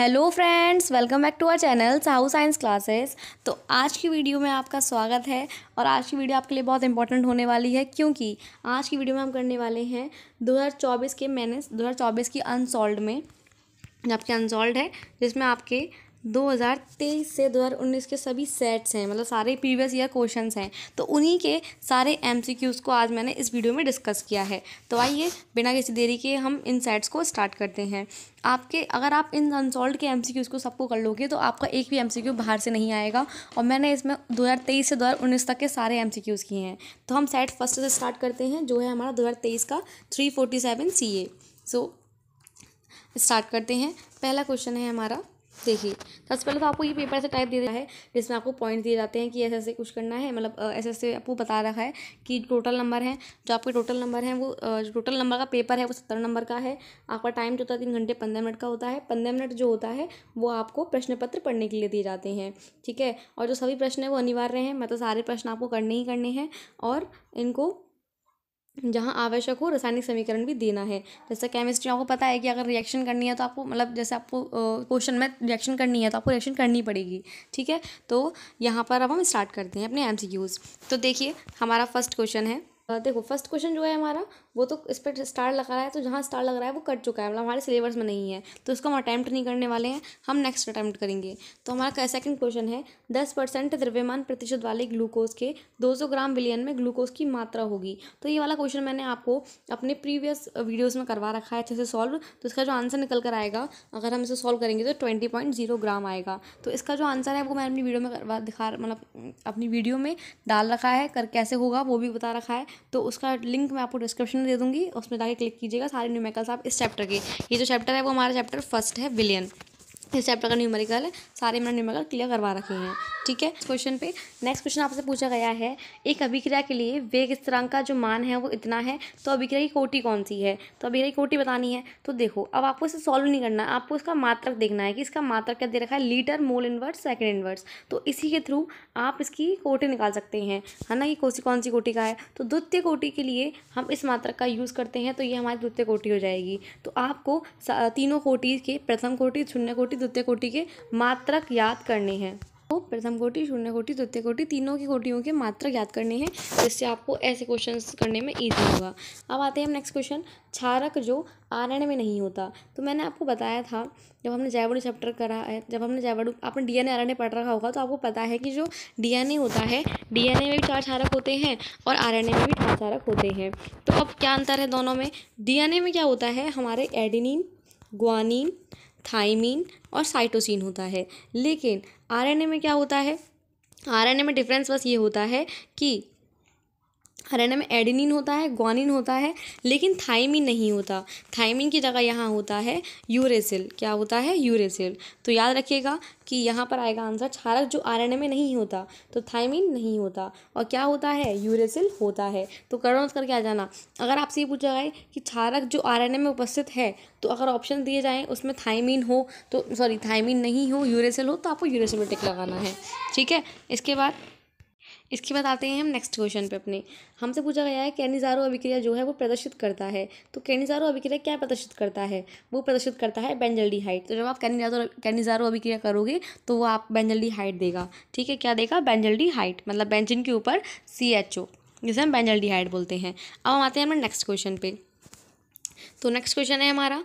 Hello friends welcome back to our channel Sahu science classes तो आज की वीडियो में आपका स्वागत है और आज की वीडियो आपके लिए बहुत इंपॉर्टेंट होने वाली है क्योंकि आज की वीडियो में हम करने वाले हैं 2024 के मैंने 2024 की अनसॉल्व में आपके अनसॉल्व है जिसमें आपके 2023 से 2019 के सभी सेट्स हैं मतलब सारे प्रीवियस ईयर क्वेश्चंस हैं तो उन्हीं के सारे एमसीक्यूज़ को आज मैंने इस वीडियो में डिस्कस किया है तो आइए बिना किसी देरी के हम इन सेट्स को स्टार्ट करते हैं आपके अगर आप इन अनसॉल्व के एमसीक्यूज़ को सबको कर लोगे तो आपका एक भी एम बाहर से नहीं आएगा और मैंने इसमें दो से दो तक के सारे एम किए हैं तो हम सेट फर्स्ट से स्टार्ट करते हैं जो है हमारा दो का थ्री सीए सो स्टार्ट करते हैं पहला क्वेश्चन है हमारा देखिए सबसे पहले तो आपको ये पेपर से टाइप दे रहा है जिसमें आपको पॉइंट दिए जाते हैं कि ऐसे ऐसे कुछ करना है मतलब ऐसे ऐसे आपको बता रखा है कि टोटल नंबर है जो आपके टोटल नंबर है वो जो टोटल नंबर का पेपर है वो सत्तर नंबर का है आपका टाइम जो होता है तीन घंटे पंद्रह मिनट का होता है पंद्रह मिनट जो होता है वो आपको प्रश्न पत्र पढ़ने के लिए दिए जाते हैं ठीक है और जो सभी प्रश्न है वो अनिवार्य हैं मतलब सारे प्रश्न आपको करने ही करने हैं और इनको जहाँ आवश्यक हो रासायनिक समीकरण भी देना है जैसे केमिस्ट्री आपको पता है कि अगर रिएक्शन करनी है तो आपको मतलब जैसे आपको क्वेश्चन में रिएक्शन करनी है तो आपको रिएक्शन करनी पड़ेगी ठीक है तो यहाँ पर अब हम स्टार्ट करते हैं अपने एम तो देखिए हमारा फर्स्ट क्वेश्चन है देखो फर्स्ट क्वेश्चन जो है हमारा वो तो इस पर स्टार लगा रहा है तो जहाँ स्टार लग रहा है वो कट चुका है मतलब हमारे सिलेबस में नहीं है तो इसको हम अटैम्प्ट नहीं करने वाले हैं हम नेक्स्ट अटैम्प्ट करेंगे तो हमारा सेकंड क्वेश्चन है दस परसेंट द्रव्यमान प्रतिशत वाले ग्लूकोज के दो सौ ग्राम विलियन में ग्लूकोज की मात्रा होगी तो ये वाला क्वेश्चन मैंने आपको अपने प्रीवियस वीडियोज़ में करवा रखा है अच्छे से सॉल्व तो इसका जो आंसर निकल कर आएगा अगर हम इसे सॉल्व करेंगे तो ट्वेंटी पॉइंट जीरो ग्राम आएगा तो इसका जो आंसर है वो मैंने अपनी वीडियो में करवा दिखा मतलब अपनी वीडियो में डाल रखा है कर कैसे होगा वो भी बता रखा है तो उसका लिंक मैं आपको डिस्क्रिप्शन डिस्क्रिप्शन दे दूँगी उसमें जाकर क्लिक कीजिएगा सारे न्यूमेकल्स आप इस चैप्टर के ये जो चैप्टर है वो हमारा चैप्टर फर्स्ट है विलियन इस चैप्टर का न्यूमेरिकल है सारे मैंने न्यूमेरिकल क्लियर करवा रखे हैं ठीक है क्वेश्चन पे नेक्स्ट क्वेश्चन आपसे पूछा गया है एक अभिक्रिया के लिए वेग स्थिरांक का जो मान है वो इतना है तो अभिक्रिया की कोटी कौन सी है तो अभिक्रिया की कोटी बतानी है तो देखो अब आपको इसे सॉल्व नहीं करना है आपको इसका मात्रक देखना है कि इसका मात्रक क्या दे रखा है litre mole inverse second inverse तो इसी के थ्रू आप इसकी कोटी निकाल सकते हैं है ना ये कोसी कौन सी कोटी का है तो द्वितीय कोटि के लिए हम इस मात्रक का यूज़ करते हैं तो ये हमारी द्वितीय कोटी हो जाएगी तो आपको तीनों कोटी के प्रथम कोटी शून्य कोटी द्वितीय कोटि के मात्रक याद करने हैं तो प्रथम कोटि शून्य कोटि द्वितीय कोटि तीनों की कोटियों के मात्रक याद करने हैं जिससे आपको ऐसे क्वेश्चन करने में ईजी होगा अब आते हैं हम नेक्स्ट क्वेश्चन क्षारक जो आरण्य में नहीं होता तो मैंने आपको बताया था जब हमने जयवाड़ू चैप्टर करा है जब हमने जयवाड़ू आपने डी एन ए पढ़ रखा होगा तो आपको पता है कि जो डीएनए होता है डीएनए में भी चार क्षारक होते हैं और ए में भी चार क्षारक होते हैं तो अब क्या अंतर है दोनों में डीएनए में क्या होता है हमारे एडिनिन ग्वानिन थाइमीन और साइटोसिन होता है लेकिन आर एन ए में क्या होता है आर एन ए में डिफ़्रेंस बस ये होता है कि हरियाणा में एडिनिन होता है ग्वानिन होता है लेकिन थाइमिन नहीं होता थाइमिन की जगह यहाँ होता है यूरेसिल क्या होता है यूरेसिल तो याद रखिएगा कि यहाँ पर आएगा आंसर छारक जो आर में नहीं होता तो थाइमिन नहीं होता और क्या होता है यूरेसिल होता है तो करोट करके आ जाना अगर आपसे ये पूछा जाए कि क्षारक जो आर में उपस्थित है तो अगर ऑप्शन दिए जाएँ उसमें थाइमिन हो तो सॉरी थाइमिन नहीं हो यूरेसिल हो तो आपको यूरेसिल टिक लगाना है ठीक है इसके बाद इसके बाद आते हैं हम नेक्स्ट क्वेश्चन पे अपने हमसे पूछा गया है कैनिजारो अभिक्रिया जो है वो प्रदर्शित करता है तो कैनिजारो अभिक्रिया क्या प्रदर्शित करता है वो प्रदर्शित करता है हाइट तो जब आप कैनिजारो कैनिजारो अभिक्रिया करोगे तो वो आप हाइट देगा ठीक है क्या देगा हाइट मतलब बेंजिन के ऊपर सी एच ओ जिसे हम हाइट बोलते हैं अब हम आते हैं हमारे नेक्स्ट क्वेश्चन पे तो नेक्स्ट क्वेश्चन है हमारा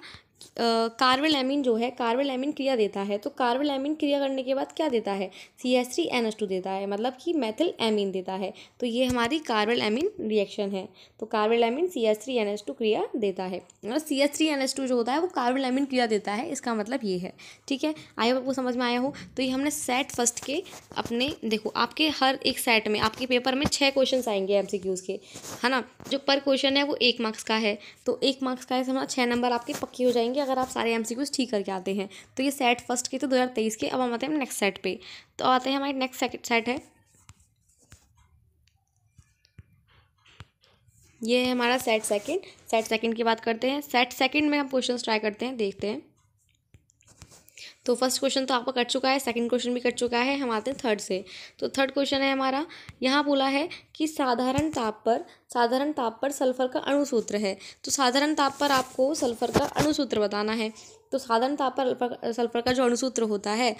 एमिन जो है एमिन क्रिया देता है तो एमिन क्रिया करने के बाद क्या देता है C S three N S two देता है मतलब कि मैथिल एमिन देता है तो ये हमारी एमिन रिएक्शन है तो carbylamine C S three N S two क्रिया देता है और C S three N S two जो होता है वो एमिन क्रिया देता है इसका मतलब ये है ठीक है आई होप आपको समझ में आया हो तो ये हमने सेट फर्स्ट के अपने देखो आपके हर एक सेट में आपके पेपर में छः क्वेश्चन आएंगे एम सी क्यूज़ के है ना जो पर क्वेश्चन है वो एक मार्क्स का है तो एक मार्क्स का है समझा छः नंबर आपके पक्के हो जाएंगे जाएंगे अगर आप सारे एम ठीक करके आते हैं तो ये सेट फर्स्ट के थे तो दो के अब हम आते हैं नेक्स्ट सेट पर तो आते हैं हमारे नेक्स्ट सेट है ये है हमारा सेट सेकंड सेट सेकंड की बात करते हैं सेट सेकंड में हम क्वेश्चंस ट्राई करते हैं देखते हैं तो फर्स्ट क्वेश्चन तो आपका कट चुका है सेकंड क्वेश्चन भी कट चुका है हम आते हैं थर्ड से तो थर्ड क्वेश्चन है हमारा यहाँ बोला है कि साधारण ताप पर साधारण ताप पर सल्फर का अणुसूत्र है तो साधारण ताप पर आपको सल्फर का अणुसूत्र बताना है तो साधारण ताप पर सल्फर का जो अणुसूत्र होता है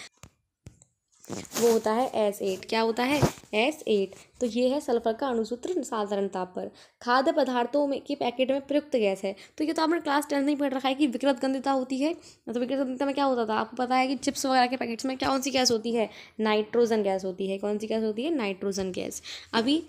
वो होता है एस एट क्या होता है एस एट तो ये है सल्फर का अणुसूत्र साधारण ताप पर खाद्य पदार्थों में के पैकेट में प्रयुक्त गैस है तो ये तो आपने क्लास टेंथ में पढ़ रखा है कि विकृत गंधिता होती है तो विकृत गंधिता में क्या होता था आपको पता है कि चिप्स वगैरह के पैकेट्स में कौन सी गैस होती है नाइट्रोजन गैस होती है कौन सी गैस होती है नाइट्रोजन गैस अभी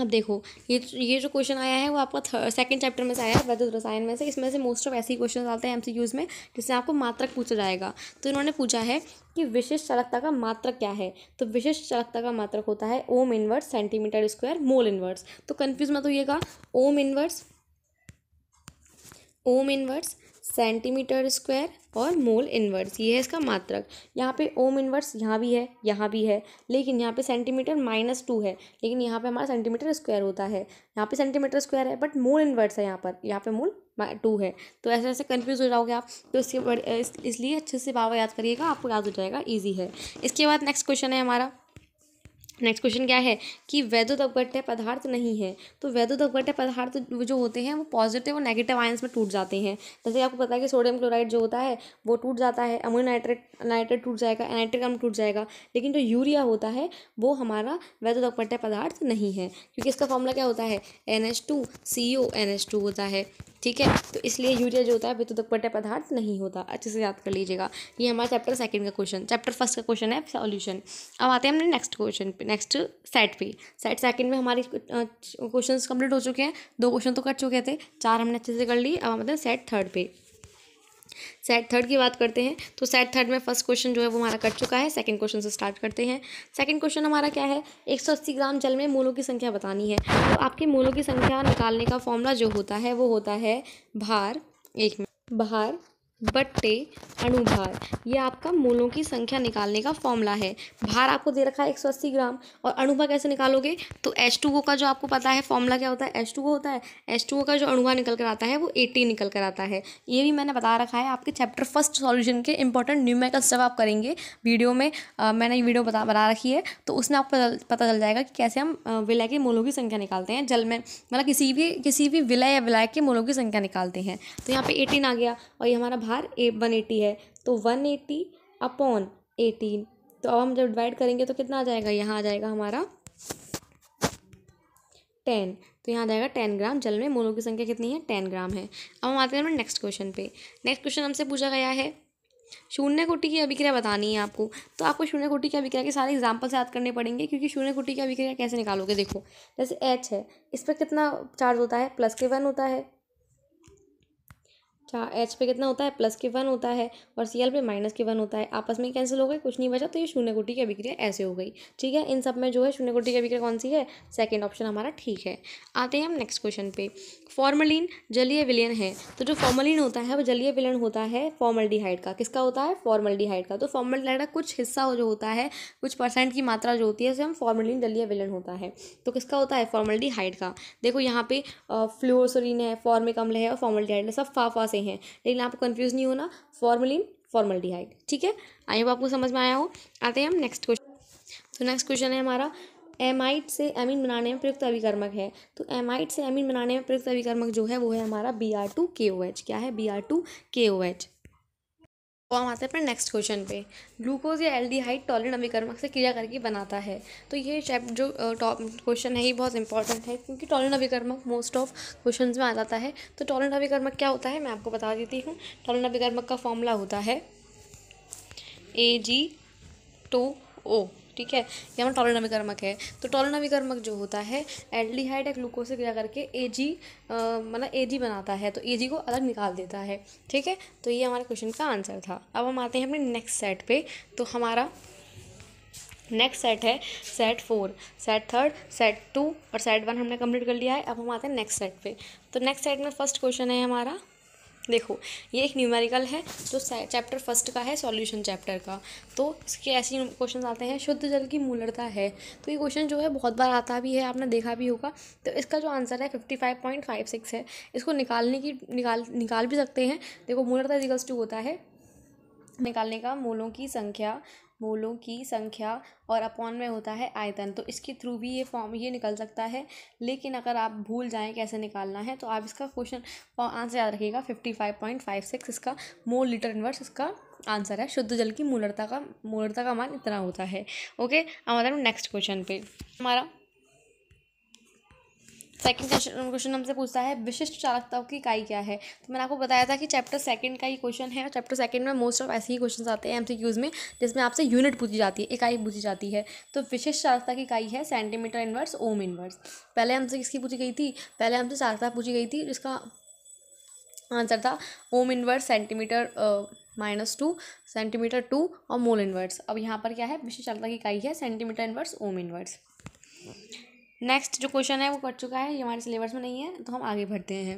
अब देखो ये ये जो क्वेश्चन आया है वो आपका थर्ड सेकंड चैप्टर में से आया है वैद्य रसायन में से इसमें से मोस्ट ऑफ ऐसे क्वेश्चन आते हैं एमसीक्यूज में जिससे आपको मात्रक पूछा जाएगा तो इन्होंने पूछा है कि विशिष्ट चालकता का मात्रक क्या है तो विशिष्ट चालकता का मात्रक होता है ohm inverse centimetre square mole inverse तो कन्फ्यूज मत होइएगा ohm inverse ohm inverse centimetre square और मोल इनवर्स ये है इसका मात्रक यहाँ पे ओम इनवर्स यहाँ भी है यहाँ भी है लेकिन यहाँ पे सेंटीमीटर माइनस टू है लेकिन यहाँ पे हमारा सेंटीमीटर स्क्वायर होता है यहाँ पे सेंटीमीटर स्क्वायर है बट मोल इनवर्स है यहाँ पर यहाँ पे मोल टू है तो ऐसे ऐसे कन्फ्यूज हो जाओगे आप तो इसके इस, इसलिए अच्छे से बाबा याद करिएगा आपको याद हो जाएगा ईजी है इसके बाद नेक्स्ट क्वेश्चन है हमारा नेक्स्ट क्वेश्चन क्या है कि वैद्युत वैद्युतगट्य पदार्थ नहीं है तो वैद्युतगट्य पदार्थ जो होते हैं वो पॉजिटिव और नेगेटिव आयंस में टूट जाते हैं जैसे आपको पता है कि सोडियम क्लोराइड जो होता है वो टूट जाता है अमोनियम नाइट्रेट नाइट्रेट टूट जाएगा नाइट्रेट कम टूट जाएगा लेकिन जो यूरिया होता है वो हमारा वैद्युत वैद्युतगट्य पदार्थ नहीं है क्योंकि इसका फॉर्मूला क्या होता है N H two C O N H two होता है ठीक है तो इसलिए यूरिया जो होता है विद्युतकपट्य पदार्थ नहीं होता अच्छे से याद कर लीजिएगा ये हमारा चैप्टर सेकंड का क्वेश्चन चैप्टर फर्स्ट का क्वेश्चन है सॉल्यूशन अब आते हैं हमने नेक्स्ट क्वेश्चन पर नेक्स्ट सेट पे सेट सेकंड में हमारी क्वेश्चंस कंप्लीट हो चुके हैं दो क्वेश्चन तो कर चुके थे चार हमने अच्छे से कर ली अब मतलब सेट थर्ड पे सेट थर्ड की बात करते हैं तो सेट थर्ड में फर्स्ट क्वेश्चन जो है वो हमारा कट चुका है सेकंड क्वेश्चन से स्टार्ट करते हैं सेकंड क्वेश्चन हमारा क्या है 180 ग्राम जल में मूलों की संख्या बतानी है तो आपके मूलों की संख्या निकालने का फॉर्मूला जो होता है वो होता है भार एक में भार बट्टे अणुभार ये आपका मोलों की संख्या निकालने का फॉर्मूला है भार आपको दे रखा है एक सौ अस्सी ग्राम और अणुभार कैसे निकालोगे तो एच टू ओ का जो आपको पता है फॉर्मूला क्या होता है एच टू ओ होता है एच टू ओ का जो अणुभार निकल कर आता है वो एटीन निकल कर आता है ये भी मैंने बता रखा है आपके चैप्टर फर्स्ट सॉल्यूशन के इंपॉर्टेंट न्यूमेरिकल स्टेप आप करेंगे वीडियो में आ, मैंने वीडियो बता बना रखी है तो उसमें आपको पता चल जाएगा कि कैसे हम विलय के मोलों की संख्या निकालते हैं जल में मतलब किसी भी किसी भी विलय या विलय के मोलों की संख्या निकालते हैं तो यहाँ पर एटीन आ गया और ये हमारा भार ए वन एटी है तो वन एटी अपॉन एटीन तो अब हम जब डिवाइड करेंगे तो कितना आ जाएगा यहाँ आ जाएगा हमारा टेन तो यहाँ आ जाएगा टेन ग्राम जल में मोलों की संख्या कितनी है टेन ग्राम है अब हम आते हैं हमारे नेक्स्ट क्वेश्चन पे नेक्स्ट क्वेश्चन हमसे पूछा गया है शून्य कोटि की अभिक्रिया बतानी है आपको तो आपको शून्य कोटि की अभिक्रिया के सारे एग्जाम्पल्स याद करने पड़ेंगे क्योंकि शून्य कोटि की अभिक्रिया कैसे निकालोगे देखो जैसे एच है इस पर कितना चार्ज होता है प्लस के वन होता है चार अच्छा, एच पे कितना होता है प्लस के वन होता है और सी एल पे माइनस के वन होता है आपस में कैंसिल हो गए कुछ नहीं बचा तो ये शून्य कोटि की अभिक्रिया ऐसे हो गई ठीक है इन सब में जो है शून्य कोटि की अभिक्रिया कौन सी है सेकेंड ऑप्शन हमारा ठीक है आते हैं हम नेक्स्ट क्वेश्चन पे फॉर्मलिन जलीय विलियन है तो जो फॉर्मलिन होता है वो जलीय विलयन होता है फॉर्मल्डिहाइड का किसका होता है फॉर्मल्डिहाइड का तो फॉर्मल्डिहाइड का कुछ हिस्सा जो होता है कुछ परसेंट की मात्रा जो होती है उसे हम फॉर्मलिन जलीय विलयन होता है तो किसका होता है फॉर्मल्डिहाइड का देखो यहाँ पे फ्लोरसोलिन है फॉर्मिक अम्ल है और फॉर्मल्डिहाइड सब फाफा से हैं लेकिन आपको कन्फ्यूज़ नहीं होना फॉर्मलिन फॉर्मल ठीक है आई होप आपको समझ में आया हो आते हैं हम नेक्स्ट क्वेश्चन तो नेक्स्ट क्वेश्चन है हमारा एमाइट से एमिन बनाने में प्रयुक्त अभिकर्मक है तो एमाइट से एमिन बनाने में प्रयुक्त अभिकर्मक जो है वो है हमारा बी आर टू के ओ एच क्या है बी आर टू के ओ एच तो हम आते हैं अपने नेक्स्ट क्वेश्चन पे ग्लूकोज या एल्डिहाइड टॉलेट नवीकरण से क्रिया करके बनाता है तो ये चैप्टर जो टॉप क्वेश्चन है ये बहुत इंपॉर्टेंट है क्योंकि टॉलेट नवीकर्मक मोस्ट ऑफ क्वेश्चन में आ जाता है तो टॉलेट नवीकर्मक क्या होता है मैं आपको बता देती हूँ टॉलेट नवीकर्मक का फॉर्मूला होता है ए जी टू ओ ठीक है या हमारा टॉलोनामिकर्मक है तो टॉलोनामिकर्मक जो होता है एल्डिहाइड या ग्लूकोज से क्रिया करके ए जी मतलब ए जी बनाता है तो ए जी को अलग निकाल देता है ठीक है तो ये हमारे क्वेश्चन का आंसर था अब हम आते हैं अपने नेक्स्ट सेट पर तो हमारा नेक्स्ट सेट है set four set third set two और सेट वन हमने कंप्लीट कर लिया है अब हम आते हैं नेक्स्ट सेट पे तो नेक्स्ट सेट में फर्स्ट क्वेश्चन है हमारा देखो ये एक न्यूमेरिकल है जो चैप्टर फर्स्ट का है सॉल्यूशन चैप्टर का तो इसके ऐसे क्वेश्चन आते हैं शुद्ध जल की मूलरता है तो ये क्वेश्चन जो है बहुत बार आता भी है आपने देखा भी होगा तो इसका जो आंसर है fifty five point five six है इसको निकालने की निकाल निकाल भी सकते हैं देखो मूलरता इजिकल्स टू होता है निकालने का मोलों की संख्या मोलों की संख्या और अपॉन में होता है आयतन तो इसके थ्रू भी ये फॉर्म ये निकल सकता है लेकिन अगर आप भूल जाएँ कैसे निकालना है तो आप इसका क्वेश्चन आंसर याद रखिएगा fifty five point five six इसका मोल लीटर इन्वर्स इसका आंसर है शुद्ध जल की मूलरता का मूलरता का मान इतना होता है ओके हमारा नेक्स्ट क्वेश्चन पे हमारा सेकंड क्वेश्चन क्वेश्चन हमसे पूछता है विशिष्ट चालकताओं की इकाई क्या है तो मैंने आपको बताया था कि चैप्टर सेकंड का ही क्वेश्चन है चैप्टर सेकंड में मोस्ट ऑफ ऐसे ही क्वेश्चन आते हैं एमसीक्यूज में जिसमें आपसे यूनिट पूछी जाती है इकाई पूछी जाती है तो विशिष्ट चालकता की इकाई है सेंटीमीटर इनवर्स ओम इनवर्स पहले हमसे किसकी पूछी गई थी पहले हमसे चालकता पूछी गई थी जिसका आंसर था ohm inverse centimetre minus two centimetre two और मोल इनवर्स अब यहाँ पर क्या है विशिष्ट चालकता की इकाई है centimetre inverse ohm inverse next जो क्वेश्चन है वो कट चुका है ये हमारे सिलेबस में नहीं है तो हम आगे बढ़ते हैं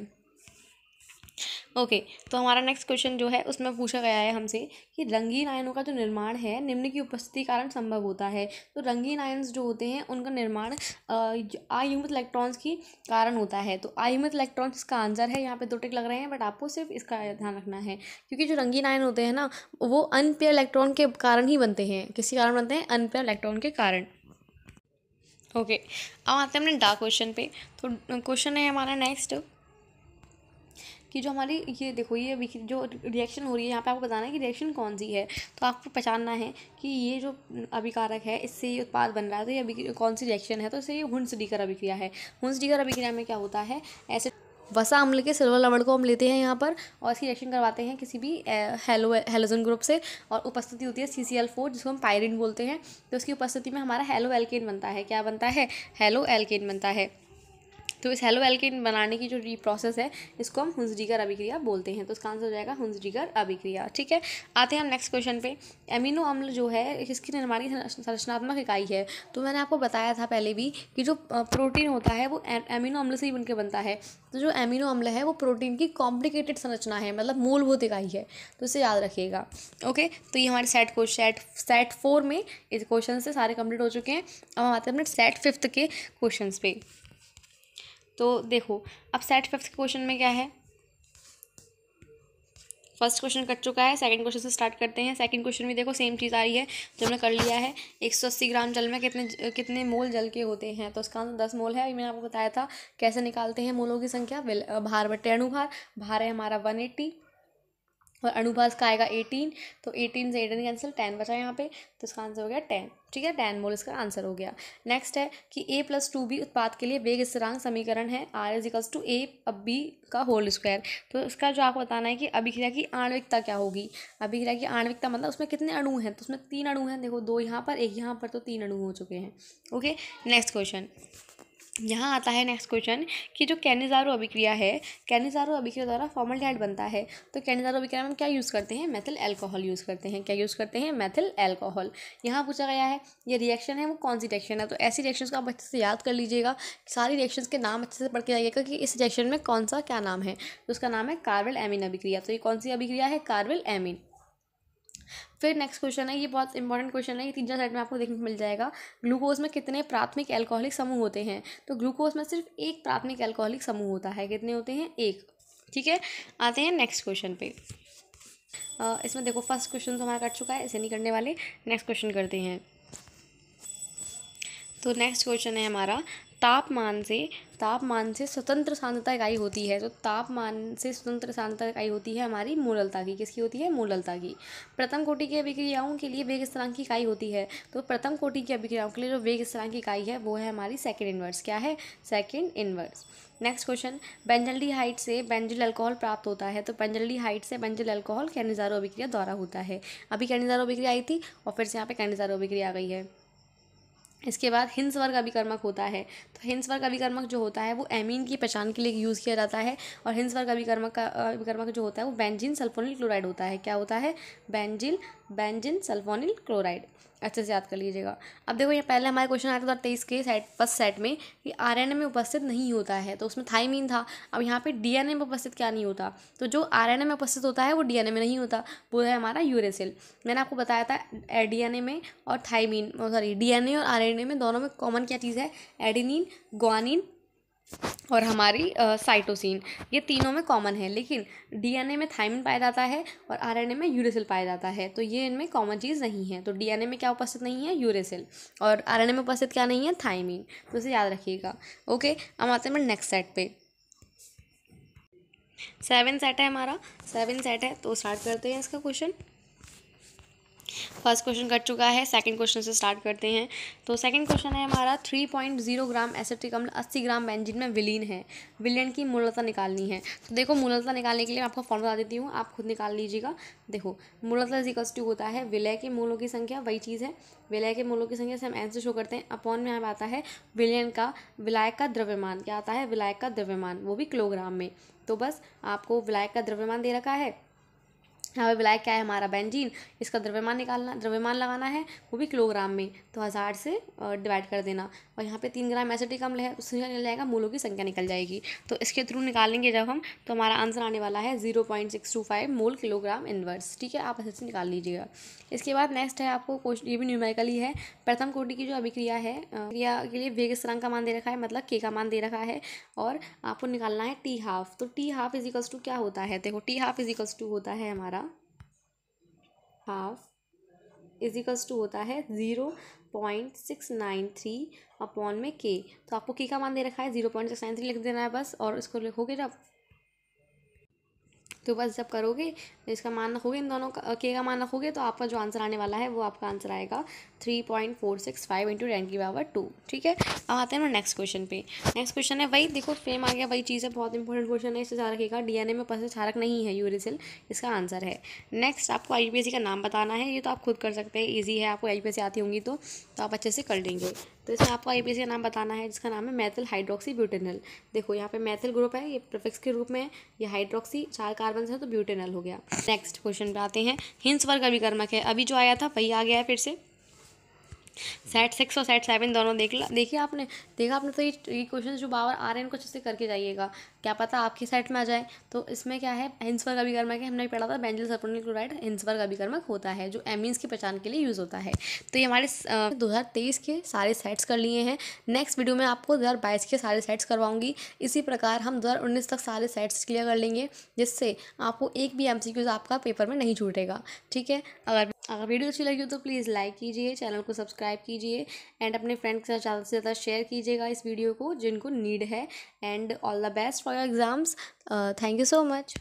ओके okay, तो हमारा नेक्स्ट क्वेश्चन जो है उसमें पूछा गया है हमसे कि रंगीन आयनों का जो निर्माण है निम्न की उपस्थिति कारण संभव होता है तो रंगीन आयन्स जो होते हैं उनका निर्माण आयुमित इलेक्ट्रॉन्स की कारण होता है तो आयुमित इलेक्ट्रॉन्स इसका आंसर है यहाँ पे दो टिक लग रहे हैं बट आपको सिर्फ इसका ध्यान रखना है क्योंकि जो रंगीन आयन होते हैं ना वो अनपेयर इलेक्ट्रॉन के कारण ही बनते हैं किसी कारण बनते हैं अनपेयर इलेक्ट्रॉन के कारण ओके okay. अब आते हैं हमने डार्क क्वेश्चन पे तो क्वेश्चन है हमारा नेक्स्ट कि जो हमारी ये देखो ये जो रिएक्शन हो रही है यहाँ पे आपको बताना है कि रिएक्शन कौन सी है तो आपको पहचानना है कि ये जो अभिकारक है इससे ये उत्पाद बन रहा है तो ये कौन सी रिएक्शन है तो इससे ये हुंस डीकर अभिक्रिया है हुंस डीकर अभिक्रिया में क्या होता है ऐसे वसा अम्ल के सिल्वर लवण को हम लेते हैं यहाँ पर और इसकी रिएक्शन करवाते हैं किसी भी हेलो हेलोजन ग्रुप से और उपस्थिति होती है सी सी एल फोर जिसको हम पायरिन बोलते हैं तो उसकी उपस्थिति में हमारा हेलो एल्केन बनता है क्या बनता है हेलो एल्केन बनता है तो इस हेलो एल्किन बनाने की जो री प्रोसेस है इसको हम हुंसडीगर अभिक्रिया बोलते हैं तो इसका आंसर हो जाएगा हुंसडीगर अभिक्रिया ठीक है आते हैं हम नेक्स्ट क्वेश्चन पे एमिनो अम्ल जो है इसकी निर्माण की संरचनात्मक इकाई है तो मैंने आपको बताया था पहले भी कि जो प्रोटीन होता है वो एमिनो अम्ल से ही बनकर बनता है तो जो एमिनो अम्ल है वो प्रोटीन की कॉम्प्लिकेटेड संरचना है मतलब मूलभूत इकाई है तो इसे याद रखिएगा ओके तो ये हमारे सेट को सेट सेट फोर में इस क्वेश्चन से सारे कंप्लीट हो चुके हैं अब हम आते हैं अपने सेट फिफ्थ के क्वेश्चन पे तो देखो अब सेट फिफ्थ क्वेश्चन में क्या है फर्स्ट क्वेश्चन कट चुका है सेकंड क्वेश्चन से स्टार्ट करते हैं सेकंड क्वेश्चन भी देखो सेम चीज़ आ रही है जो हमने कर लिया है एक सौ अस्सी ग्राम जल में कितने कितने मोल जल के होते हैं तो उसका आंसर दस मोल है अभी मैंने आपको बताया था कैसे निकालते हैं मोलों की संख्या भार बटे अणुभार भार है हमारा वन एट्टी और अनुभास का आएगा एटीन तो एटीन से एटीन कैंसिल टेन बचा यहाँ पे तो इसका आंसर हो गया टेन ठीक है टेन मोल इसका आंसर हो गया नेक्स्ट है कि ए प्लस टू बी उत्पाद के लिए वेग स्थिरांक समीकरण है R is equals to A अब बी का होल स्क्वायर तो इसका जो आपको बताना है कि अभिक्रिया की आणविकता क्या होगी अभिक्रिया की आणविकता मतलब उसमें कितने अणु हैं तो उसमें तीन अणु हैं देखो दो यहाँ पर एक यहाँ पर तो तीन अणु हो चुके हैं ओके नेक्स्ट क्वेश्चन यहाँ आता है नेक्स्ट क्वेश्चन कि जो कैनिजारो अभिक्रिया है कैनिजारो अभिक्रिया द्वारा डाइट बनता है तो कैनिजारो अभिक्रिया में हम क्या यूज़ करते हैं मैथिल एल्कोहल यूज़ करते हैं क्या यूज़ करते हैं मैथिल एल्कोहल यहाँ पूछा गया है ये रिएक्शन है वो कौन सी रिएक्शन है तो ऐसी रिएक्शन को आप अच्छे से याद कर लीजिएगा सारी रिएक्शन के नाम अच्छे से पढ़ के जाइएगा कि इस रिएक्शन में कौन सा क्या नाम है तो उसका नाम है कार्बल एमिन अभिक्रिया तो ये कौन सी अभिक्रिया है कार्बल एमिन फिर नेक्स्ट क्वेश्चन है ये बहुत इंपॉर्टेंट क्वेश्चन है ये तीन चार साइड में आपको देखने को मिल जाएगा ग्लूकोज में कितने प्राथमिक एल्कोहलिक समूह होते हैं तो ग्लूकोज में सिर्फ एक प्राथमिक एल्कोहलिक समूह होता है कितने होते हैं एक ठीक है आते हैं नेक्स्ट क्वेश्चन पे इसमें देखो फर्स्ट क्वेश्चन तो हमारा कट चुका है इसे नहीं करने वाले नेक्स्ट क्वेश्चन करते हैं तो नेक्स्ट क्वेश्चन है हमारा तापमान से तापमान से स्वतंत्र सांद्रता इकाई होती है तो तापमान से स्वतंत्र सांद्रता इकाई होती है हमारी मूललता की किसकी होती है मूललता की प्रथम कोटि की अभिक्रियाओं के लिए वेग स्थलांक की इकाई होती है तो प्रथम कोटि की अभिक्रियाओं के लिए जो वेग स्थलांक की इकाई है वो है हमारी सेकेंड इन्वर्स क्या है second inverse next question benzaldehyde से बेंजल अल्कोहल प्राप्त होता है तो बेंजल्डी हाइट से बेंजल अल्कोहल कैनिजारो अभिक्रिया द्वारा होता है अभी कैनिजारो अभिक्रिया आई थी और फिर से यहाँ पे कैनिजारो अभिक्रिया आ गई है इसके बाद हिंस वर्ग अभिकर्मक होता है तो हिंस वर्ग अभिकर्मक जो होता है वो एमीन की पहचान के लिए यूज़ किया जाता है और हिंस वर्ग अभिकर्मक का अभिकर्मक जो होता है वो बेंजिन सल्फोनिल क्लोराइड होता है क्या होता है बेंजिन बेंजिन सल्फोनिल क्लोराइड अच्छे से याद कर लीजिएगा अब देखो ये पहले हमारे क्वेश्चन आया था तेईस के सेट फर्स्ट सेट में कि आरएनए में उपस्थित नहीं होता है तो उसमें थाइमीन था अब यहाँ पे डीएनए में उपस्थित क्या नहीं होता तो जो आरएनए में उपस्थित होता है वो डीएनए में नहीं होता वो है हमारा यूरेसिल मैंने आपको बताया था ए में और थाइमीन सॉरी ए और ए में दोनों में कॉमन क्या चीज़ है एडिनिन ग्वानिन और हमारी साइटोसिन ये तीनों में कॉमन है लेकिन डीएनए में थायमिन पाया जाता है और आरएनए में यूरेसिल पाया जाता है तो ये इनमें कॉमन चीज़ नहीं है तो डीएनए में क्या उपस्थित नहीं है यूरेसिल और आरएनए में उपस्थित क्या नहीं है थायमिन तो इसे याद रखिएगा ओके हम आते हैं नेक्स्ट सेट पर सेवन सेट है हमारा सेवन सेट है तो स्टार्ट करते हैं इसका क्वेश्चन फर्स्ट क्वेश्चन कट चुका है सेकंड क्वेश्चन से स्टार्ट करते हैं तो सेकंड क्वेश्चन है हमारा three point zero gram acetic अम्ल मतलब अस्सी ग्राम बेंजिन में विलीन है विलियन की मूलता निकालनी है तो देखो मूलता निकालने के लिए आपको फॉर्म बता देती हूँ आप खुद निकाल लीजिएगा देखो मूलता इजिकल्स टू होता है विलय के मूलों की संख्या वही चीज़ है विलय के मूलों की संख्या से हम एन से शो करते हैं अपॉन में आता है विलियन का विलायक का द्रव्यमान क्या आता है विलायक का द्रव्यमान वो भी किलोग्राम में तो बस आपको विलायक का द्रव्यमान दे रखा है यहाँ पे ब्लैक क्या है हमारा बेंजीन इसका द्रव्यमान निकालना द्रव्यमान लगाना है वो भी किलोग्राम में तो हज़ार से डिवाइड कर देना और यहाँ पे तीन ग्राम एसिडिक कम है उससे निकल जाएगा मूलों की संख्या निकल जाएगी तो इसके थ्रू निकालेंगे जब हम तो हमारा आंसर आने वाला है zero point six two five mole kilogram inverse ठीक है आप ऐसे से निकाल लीजिएगा इसके बाद नेक्स्ट है आपको क्वेश्चन ये भी न्यूमेरिकली है प्रथम कोटि की जो अभिक्रिया है क्रिया के लिए वेग स्थिरांक का मान दे रखा है मतलब के का मान दे रखा है और आपको निकालना है टी हाफ तो टी हाफ इजिकल्स टू क्या होता है देखो टी हाफ इजिकल्स टू होता है हमारा हाफ इजिकल्स टू होता है zero point six nine three upon में के तो आपको के का मान दे रखा है zero point six nine three लिख देना है बस और इसको लिखोगे जब तो बस जब करोगे इसका मान रखोगे इन दोनों का के का मान रखोगे तो आपका जो आंसर आने वाला है वो आपका आंसर आएगा three point four six five into ten की पावर टू ठीक है अब आते हैं ना नेक्स्ट क्वेश्चन पे नेक्स्ट क्वेश्चन है वही देखो फेम आ गया वही चीज़ है बहुत इंपॉर्टेंट क्वेश्चन है इससे ध्यान एन ए में पसंद क्षारक नहीं है यूरिसिल इसका आंसर है नेक्स्ट आपको आई का नाम बताना है ये तो आप खुद कर सकते हैं ईजी है आपको आई आती होंगी तो, तो आप अच्छे से कर लेंगे तो इसमें आपको आई का नाम बताना है जिसका नाम है मैथिल हाइड्रोक्सी ब्यूटेनल देखो यहाँ पे मैथिल ग्रुप है ये प्रोफिक्स के रूप में ये हाइड्रोक्सी चार कार्बन है तो ब्यूटेनल हो गया नेक्स्ट क्वेश्चन पे आते हैं हिंस वर्ग अभिकर्मक है अभी जो आया था वही आ गया है फिर से सेट सिक्स और सेट सेवन दोनों देख ला देखिए आपने देखा आपने तो ये ये क्वेश्चन जो बावर आ रहे हैं इनको अच्छे से करके जाइएगा क्या पता आपके सेट में आ जाए तो इसमें क्या है हिंसवर्ग अभिकर्मक है हमने पढ़ा था बेंजिल सल्फोनिल क्लोराइड हिंसवर्ग अभिकर्मक होता है जो एमीन्स की पहचान के लिए यूज़ होता है तो ये हमारे दो के सारे सेट्स कर लिए हैं नेक्स्ट वीडियो में आपको दो के सारे सेट्स करवाऊंगी इसी प्रकार हम दो तक सारे सेट्स क्लियर कर लेंगे जिससे आपको एक भी एम आपका पेपर में नहीं छूटेगा ठीक है अगर अगर वीडियो अच्छी लगी हो तो प्लीज़ लाइक कीजिए चैनल को सब्सक्राइब कीजिए एंड अपने फ्रेंड के साथ ज़्यादा से ज़्यादा शेयर कीजिएगा इस वीडियो को जिनको नीड है and all the best for your exams thank you so much